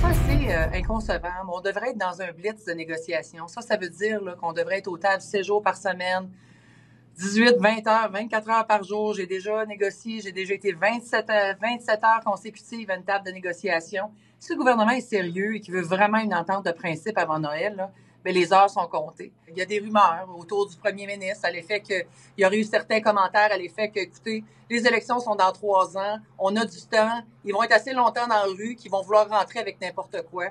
ça, c'est euh, inconcevable. On devrait être dans un blitz de négociation. Ça, ça veut dire qu'on devrait être au table 6 jours par semaine, 18, 20 heures, 24 heures par jour. J'ai déjà négocié, j'ai déjà été 27 heures, heures consécutives à une table de négociation. Si le gouvernement est sérieux et qu'il veut vraiment une entente de principe avant Noël, mais ben, les heures sont comptées. Il y a des rumeurs autour du premier ministre à l'effet qu'il y aurait eu certains commentaires à l'effet que, écoutez, les élections sont dans trois ans, on a du temps, ils vont être assez longtemps dans la rue, qu'ils vont vouloir rentrer avec n'importe quoi.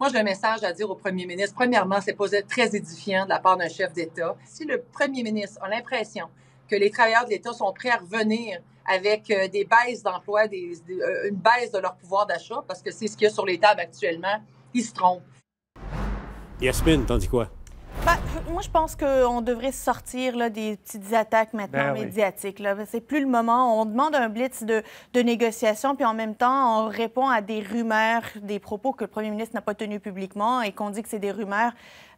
Moi, j'ai un message à dire au premier ministre. Premièrement, c'est pas très édifiant de la part d'un chef d'État. Si le premier ministre a l'impression que les travailleurs de l'État sont prêts à revenir avec euh, des baisses d'emploi, euh, une baisse de leur pouvoir d'achat, parce que c'est ce qu'il y a sur les tables actuellement, ils se trompent. Yasmine, t'en dis quoi? Ben, euh, moi, je pense qu'on devrait sortir des petites attaques maintenant médiatiques. C'est plus le moment. On demande un blitz de, négociation, puis en même temps, on répond à des rumeurs, des propos que le premier ministre n'a pas tenus publiquement et qu'on dit que c'est des rumeurs.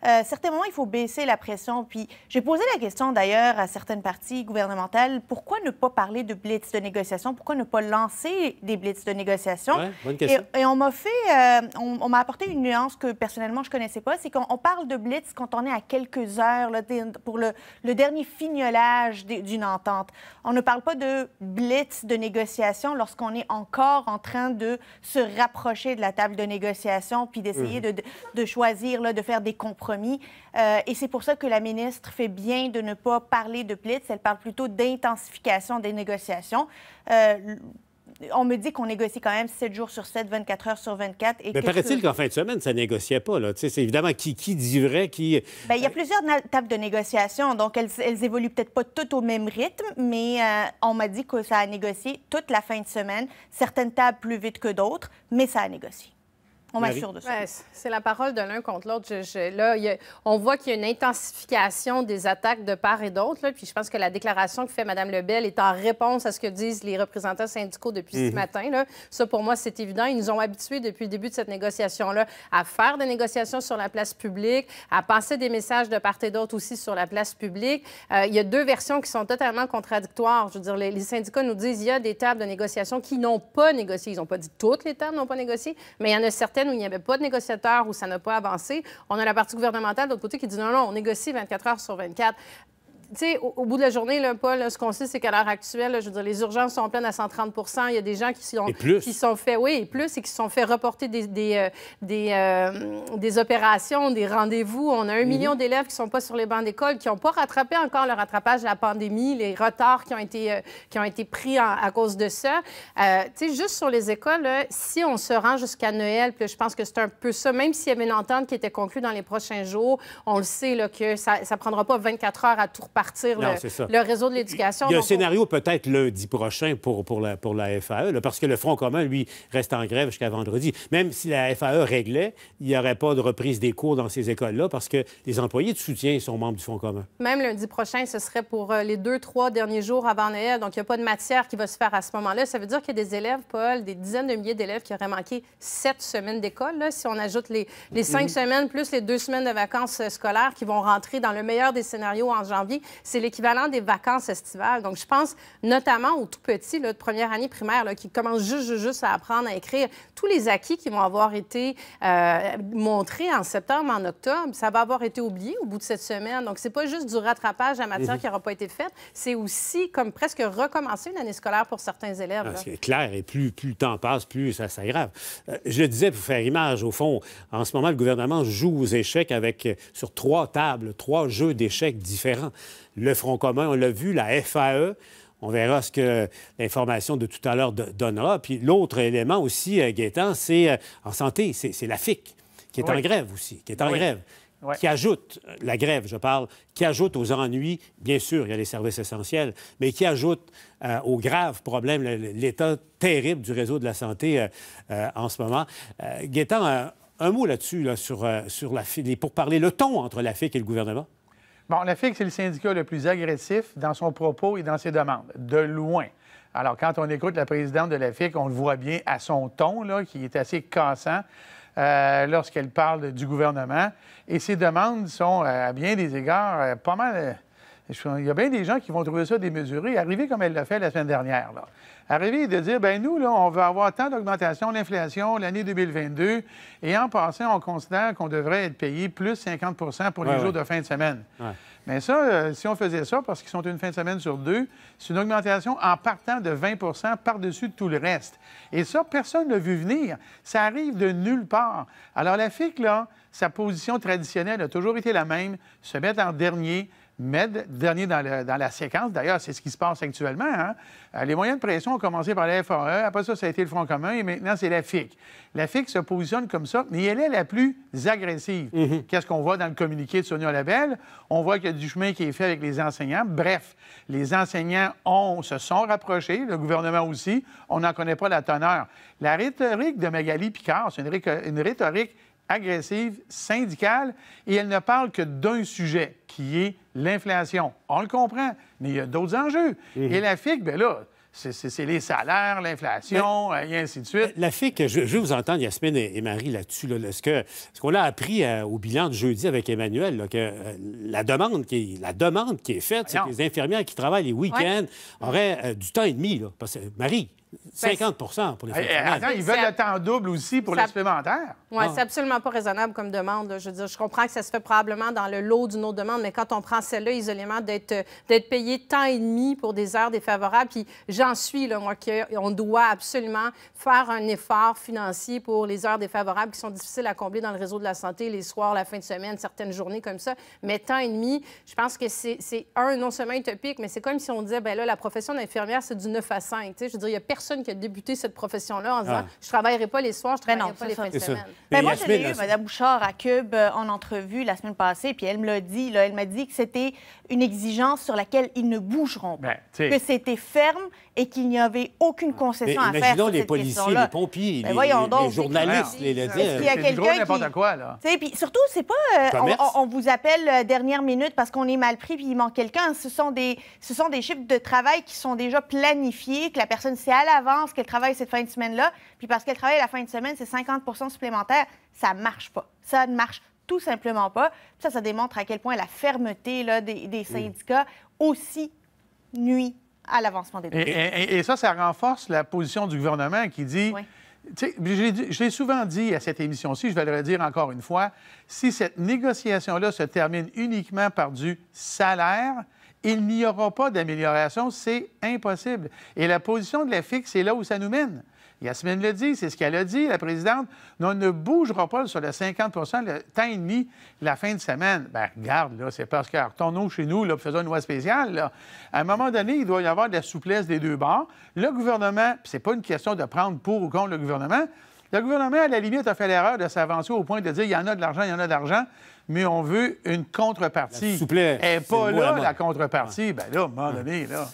Euh, certains moments, il faut baisser la pression. Puis j'ai posé la question d'ailleurs à certaines parties gouvernementales pourquoi ne pas parler de blitz de négociation Pourquoi ne pas lancer des blitz de négociation bonne question. Et, on m'a fait, euh, on, on m'a apporté une nuance que personnellement je connaissais pas, c'est qu'on parle de blitz quand on est à quelques heures pour le, dernier fignolage d'une entente. On ne parle pas de blitz de négociation lorsqu'on est encore en train de se rapprocher de la table de négociation puis d'essayer mhm. de, choisir, de faire des compromis. Euh, et c'est pour ça que la ministre fait bien de ne pas parler de blitz, elle parle plutôt d'intensification des négociations. Euh, on me dit qu'on négocie quand même 7 jours sur 7, 24 heures sur 24. Et Mais paraît-il qu'en fin de semaine, ça négociait pas. C'est évidemment qui, qui dit vrai, qui... Ben, il y a plusieurs tables de négociation, donc elles, évoluent peut-être pas toutes au même rythme, mais euh, on m'a dit que ça a négocié toute la fin de semaine, certaines tables plus vite que d'autres, mais ça a négocié. On m'assure de ça. c'est la parole de l'un contre l'autre. là, on voit qu'il y a une intensification des attaques de part et d'autre. Puis je pense que la déclaration que fait Mme Lebel est en réponse à ce que disent les représentants syndicaux depuis ce mhm. matin. Là. Ça, pour moi, c'est évident. Ils nous ont habitués depuis le début de cette négociation-là à faire des négociations sur la place publique, à passer des messages de part et d'autre aussi sur la place publique. Euh, il y a deux versions qui sont totalement contradictoires. Je veux dire, les, syndicats nous disent qu'il y a des tables de négociation qui n'ont pas négocié. Ils n'ont pas dit toutes les tables n'ont pas négocié, mais il y en a certaines où il n'y avait pas de négociateur où ça n'a pas avancé. On a la partie gouvernementale, de l'autre côté, qui dit non, non, on négocie 24 heures sur 24 sais, au, bout de la journée, là, Paul, ce qu'on sait, c'est qu'à l'heure actuelle, je veux dire, les urgences sont pleines à 130 Il y a des gens qui sont, qui sont fait, oui, et plus, et qui sont fait reporter des, des, euh, des, euh, des opérations, des rendez-vous. On a un mhm. million d'élèves qui ne sont pas sur les bancs d'école, qui n'ont pas rattrapé encore le rattrapage de la pandémie, les retards qui ont été, euh, qui ont été pris à cause de ça. tu sais, juste sur les écoles, si on se rend jusqu'à Noël, puis je pense que c'est un peu ça, même s'il y avait une entente qui était conclue dans les prochains jours, on le sait là, que ça ne prendra pas 24 heures à tout partir le, réseau de l'éducation. Il y a un scénario peut-être lundi prochain pour, pour, la, pour la FAE, parce que le Front commun, lui, reste en grève jusqu'à vendredi. Même si la FAE réglait, il n'y aurait pas de reprise des cours dans ces écoles-là parce que les employés de soutien sont membres du Front commun. Même lundi prochain, ce serait pour euh, les deux, trois derniers jours avant Noël. Donc, il n'y a pas de matière qui va se faire à ce moment-là. Ça veut dire qu'il y a des élèves, Paul, des dizaines de milliers d'élèves qui auraient manqué sept semaines d'école, si on ajoute les, cinq mm-hmm. semaines plus les deux semaines de vacances euh, scolaires qui vont rentrer dans le meilleur des scénarios en janvier c'est l'équivalent des vacances estivales. Donc, je pense notamment aux tout petits là, de première année primaire qui commencent juste, à apprendre à écrire. Tous les acquis qui vont avoir été euh, montrés en septembre, en octobre, ça va avoir été oublié au bout de cette semaine. Donc, ce n'est pas juste du rattrapage à matière mhm. qui n'aura pas été fait. c'est aussi comme presque recommencer une année scolaire pour certains élèves. Ah, c'est clair. Et plus, le temps passe, plus ça s'aggrave. Euh, je disais pour faire image, au fond, en ce moment, le gouvernement joue aux échecs avec, euh, sur trois tables, trois jeux d'échecs différents le Front commun, on l'a vu, la FAE. On verra ce que l'information de tout à l'heure donnera. Puis l'autre élément aussi, euh, Gaétan, c'est euh, en santé, c'est la FIC, qui est en grève aussi, qui est en grève. qui ajoute, euh, la grève, je parle, qui ajoute aux ennuis, bien sûr, il y a les services essentiels, mais qui ajoute aux graves problèmes l'état terrible du réseau de la santé en ce moment. Guettant, un mot là-dessus, sur, la, pour parler le ton entre la FIC et le gouvernement. Bon, la FIC, c'est le syndicat le plus agressif dans son propos et dans ses demandes, de loin. Alors, quand on écoute la présidente de la FIC, on le voit bien à son ton, là, qui est assez cassant euh, lorsqu'elle parle du gouvernement. Et ses demandes sont, euh, à bien des égards, euh, pas mal il y a bien des gens qui vont trouver ça démesuré. Arriver comme elle l'a fait la semaine dernière, là. Arriver de dire, ben nous, là, on veut avoir tant d'augmentation, l'inflation, l'année 2022, et en passant, on considère qu'on devrait être payé plus 50 pour les jours de fin de semaine. Mais ça, euh, si on faisait ça, parce qu'ils sont une fin de semaine sur deux, c'est une augmentation en partant de 20 par-dessus tout le reste. Et ça, personne ne l'a vu venir. Ça arrive de nulle part. Alors la FIC, là, sa position traditionnelle a toujours été la même, se mettre en dernier, mais dernier dans, la séquence. D'ailleurs, c'est ce qui se passe actuellement. Hein. Euh, les moyens de pression ont commencé par la FAE, après ça, ça a été le Front commun, et maintenant, c'est la FIC. La FIC se positionne comme ça, mais elle est la plus agressive. Mm-hmm. Qu'est-ce qu'on voit dans le communiqué de Sonia Labelle? On voit qu'il y a du chemin qui est fait avec les enseignants. Bref, les enseignants ont, se sont rapprochés, le gouvernement aussi. On n'en connaît pas la teneur. La rhétorique de Magali Picard, c'est une rhétorique agressive, syndicale, et elle ne parle que d'un sujet, qui est l'inflation. On le comprend, mais il y a d'autres enjeux. Mhm. Et la FIC, bien là, c'est les salaires, l'inflation, ben, et ainsi de suite. La FIC, je, je veux vous entendre, Yasmine et, Marie, là-dessus. Là, ce qu'on l'a a appris euh, au bilan de jeudi avec Emmanuel, que euh, la, demande qui est, la demande qui est faite, c'est que les infirmières qui travaillent les week-ends auraient euh, du temps et demi. parce que, Marie, 50 ben, pour les Attends, ils veulent le temps double aussi pour les supplémentaires. Oui, ah. c'est absolument pas raisonnable comme demande. Je veux dire, je comprends que ça se fait probablement dans le lot d'une autre demande, mais quand on prend celle-là isolément, d'être euh, payé temps et demi pour des heures défavorables, puis j'en suis, là, moi, qu'on doit absolument faire un effort financier pour les heures défavorables qui sont difficiles à combler dans le réseau de la santé, les soirs, la fin de semaine, certaines journées comme ça. Mais temps et demi, je pense que c'est, un, non seulement utopique, mais c'est comme si on disait, ben là, la profession d'infirmière, c'est du 9 à 5. sais, Je veux dire, il y a personne qui a débuté cette profession-là en disant Je ah. Je travaillerai pas les soirs, je ben travaillerai pas les fins de semaine. Ben moi, j'ai eu Mme Bouchard à Cube euh, en entrevue la semaine passée, puis elle me l'a dit. Là, elle m'a dit que c'était une exigence sur laquelle ils ne bougeront pas. Ben, que c'était ferme et qu'il n'y avait aucune concession à faire. Imaginons les policiers, les pompiers, les, voyons, journalistes, les Il y a quelqu'un qui. quoi, là. Puis surtout, c'est pas. Euh, on, vous appelle euh, dernière minute parce qu'on est mal pris puis il manque quelqu'un. Ce, sont des, ce sont des chiffres de travail qui sont déjà planifiés, que la personne sait à l'avance qu'elle travaille cette fin de semaine-là. Puis parce qu'elle travaille la fin de semaine, c'est 50 supplémentaire. Ça marche pas. Ça ne marche tout simplement pas. Ça, ça démontre à quel point la fermeté là, des, des mm. syndicats aussi nuit à l'avancement des droits. Et, et, ça, ça renforce la position du gouvernement qui dit. Oui. Je l'ai souvent dit à cette émission-ci, je vais le redire encore une fois, si cette négociation-là se termine uniquement par du salaire, il n'y aura pas d'amélioration, c'est impossible. Et la position de la FIC, c'est là où ça nous mène. Yasmine le dit, c'est ce qu'elle a dit, la présidente. On ne bougera pas sur le 50 le temps et demi la fin de semaine. Bien, regarde, là, c'est parce que retournons chez nous, là, faisons une loi spéciale. À un moment donné, il doit y avoir de la souplesse des deux bords. Le gouvernement, puis c'est pas une question de prendre pour ou contre le gouvernement, le gouvernement, à la limite, a fait l'erreur de s'avancer au point de dire il y en a de l'argent, il y en a de l'argent, mais on veut une contrepartie. La souplesse. n'est pas là, la contrepartie. Bien là, à un moment donné, là.